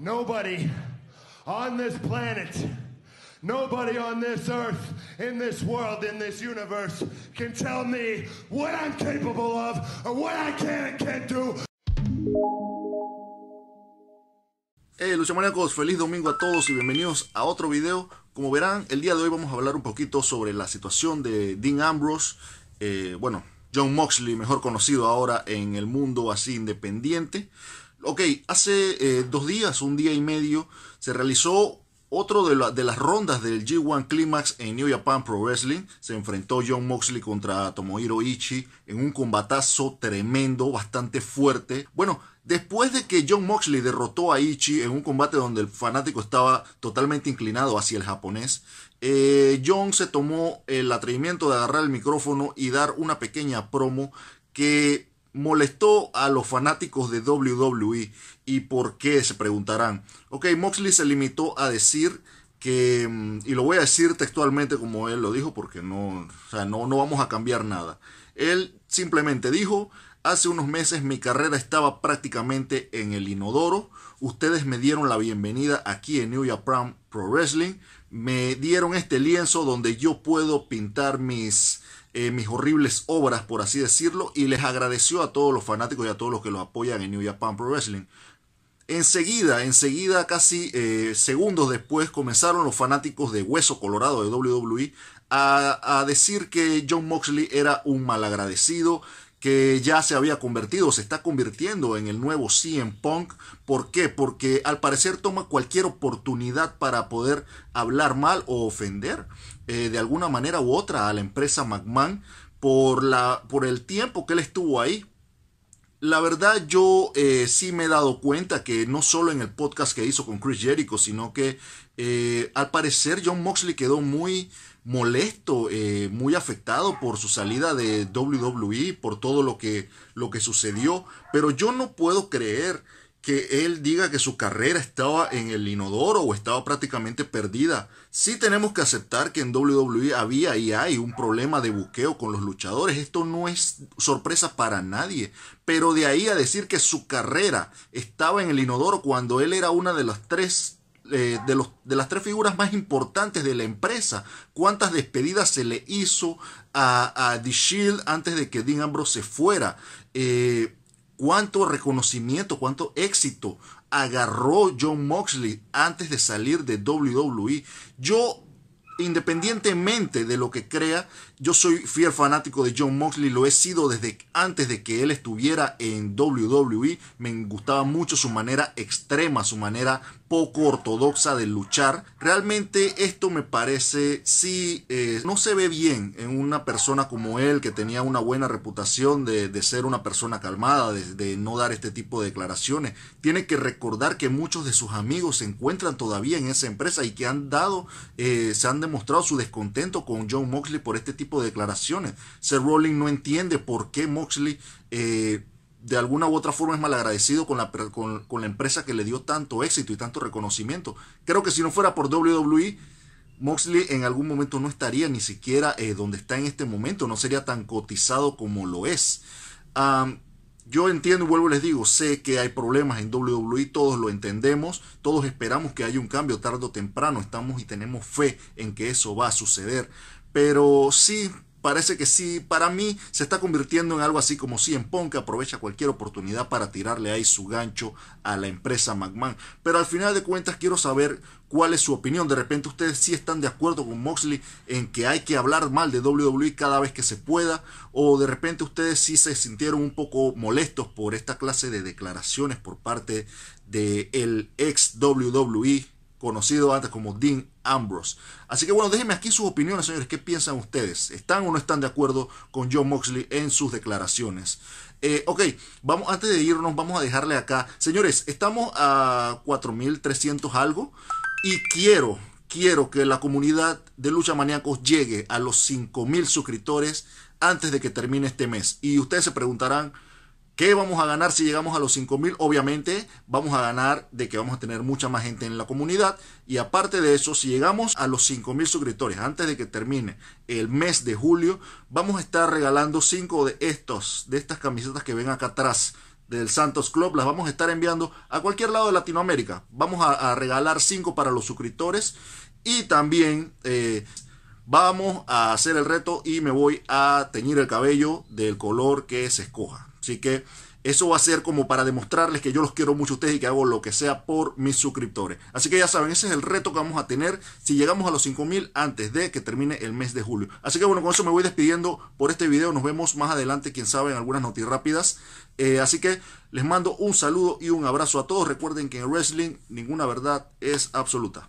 Nobody on this planet, nobody on this earth, in this world, in this universe can tell me what I'm capable of or what I can and can't do. Hey, Luchamaníacos, feliz domingo a todos y bienvenidos a otro video. Como verán, el día de hoy vamos a hablar un poquito sobre la situación de Dean Ambrose. Eh, bueno, John Moxley, mejor conocido ahora en el mundo así independiente. Ok, hace eh, dos días, un día y medio, se realizó otro de, las rondas del G1 Climax en New Japan Pro Wrestling. Se enfrentó John Moxley contra Tomohiro Ichi en un combatazo tremendo, bastante fuerte. Bueno, después de que John Moxley derrotó a Ichi en un combate donde el fanático estaba totalmente inclinado hacia el japonés, eh, John se tomó el atrevimiento de agarrar el micrófono y dar una pequeña promo que molestó a los fanáticos de WWE. ¿Y por qué? Se preguntarán. Ok, Moxley se limitó a decir que, mm, y lo voy a decir textualmente como él lo dijo, porque no, o sea, no, no vamos a cambiar nada. Él simplemente dijo, hace unos meses mi carrera estaba prácticamente en el inodoro. Ustedes me dieron la bienvenida aquí en New Japan Pro Wrestling. Me dieron este lienzo donde yo puedo pintar mis eh, mis horribles obras, por así decirlo, y les agradeció a todos los fanáticos y a todos los que los apoyan en New Japan Pro Wrestling. Enseguida, enseguida, casi eh, segundos después, comenzaron los fanáticos de Hueso Colorado de WWE a, a decir que John Moxley era un malagradecido, que ya se había convertido, se está convirtiendo en el nuevo CM Punk. ¿Por qué? Porque al parecer toma cualquier oportunidad para poder hablar mal o ofender eh, de alguna manera u otra a la empresa McMahon por, la, por el tiempo que él estuvo ahí, la verdad yo eh, sí me he dado cuenta que no solo en el podcast que hizo con Chris Jericho, sino que eh, al parecer John Moxley quedó muy molesto, eh, muy afectado por su salida de WWE, por todo lo que, lo que sucedió. Pero yo no puedo creer que él diga que su carrera estaba en el inodoro o estaba prácticamente perdida. Sí tenemos que aceptar que en WWE había y hay un problema de buqueo con los luchadores. Esto no es sorpresa para nadie. Pero de ahí a decir que su carrera estaba en el inodoro cuando él era una de las tres eh, de, los, de, las tres figuras más importantes de la empresa. ¿Cuántas despedidas se le hizo a, a The Shield antes de que Dean Ambrose se fuera? Eh, cuánto reconocimiento, cuánto éxito agarró John Moxley antes de salir de WWE. Yo independientemente de lo que crea, yo soy fiel fanático de John Moxley, lo he sido desde antes de que él estuviera en WWE, me gustaba mucho su manera extrema, su manera poco ortodoxa de luchar. Realmente esto me parece, si eh, no se ve bien en una persona como él, que tenía una buena reputación de, ser una persona calmada, de, no dar este tipo de declaraciones. Tiene que recordar que muchos de sus amigos se encuentran todavía en esa empresa y que han dado, eh, se han mostrado su descontento con John Moxley por este tipo de declaraciones. Seth Rollins no entiende por qué Moxley eh, de alguna u otra forma es malagradecido con la, con, la empresa que le dio tanto éxito y tanto reconocimiento. Creo que si no fuera por WWE, Moxley en algún momento no estaría ni siquiera eh, donde está en este momento, no sería tan cotizado como lo es. Yo entiendo y vuelvo les digo, sé que hay problemas en WWE, todos lo entendemos, todos esperamos que haya un cambio tarde o temprano, estamos y tenemos fe en que eso va a suceder. Pero sí, parece que sí, para mí se está convirtiendo en algo así como si Pong, que aprovecha cualquier oportunidad para tirarle ahí su gancho a la empresa McMahon. Pero al final de cuentas quiero saber cuál es su opinión. De repente ustedes sí están de acuerdo con Moxley en que hay que hablar mal de WWE cada vez que se pueda, o de repente ustedes sí se sintieron un poco molestos por esta clase de declaraciones por parte del ex WWE conocido antes como Dean Ambrose. Así que bueno, déjenme aquí sus opiniones, señores. ¿Qué piensan ustedes? ¿Están o no están de acuerdo con John Moxley en sus declaraciones? Eh, ok, vamos, antes de irnos, vamos a dejarle acá. Señores, estamos a 4.300 algo y quiero, quiero que la comunidad de Lucha Maníacos llegue a los 5.000 suscriptores antes de que termine este mes. Y ustedes se preguntarán, ¿Qué vamos a ganar si llegamos a los 5.000? Obviamente vamos a ganar de que vamos a tener mucha más gente en la comunidad. Y aparte de eso, si llegamos a los 5.000 suscriptores antes de que termine el mes de julio, vamos a estar regalando 5 de, estos, de estas camisetas que ven acá atrás del Santos Club, las vamos a estar enviando a cualquier lado de Latinoamérica. Vamos a, regalar 5 para los suscriptores y también eh, vamos a hacer el reto y me voy a teñir el cabello del color que se escoja. Así que eso va a ser como para demostrarles que yo los quiero mucho a ustedes y que hago lo que sea por mis suscriptores. Así que ya saben, ese es el reto que vamos a tener si llegamos a los 5000 antes de que termine el mes de julio. Así que bueno, con eso me voy despidiendo por este video. Nos vemos más adelante, quién sabe, en algunas noticias rápidas. Eh, así que les mando un saludo y un abrazo a todos. Recuerden que en wrestling ninguna verdad es absoluta.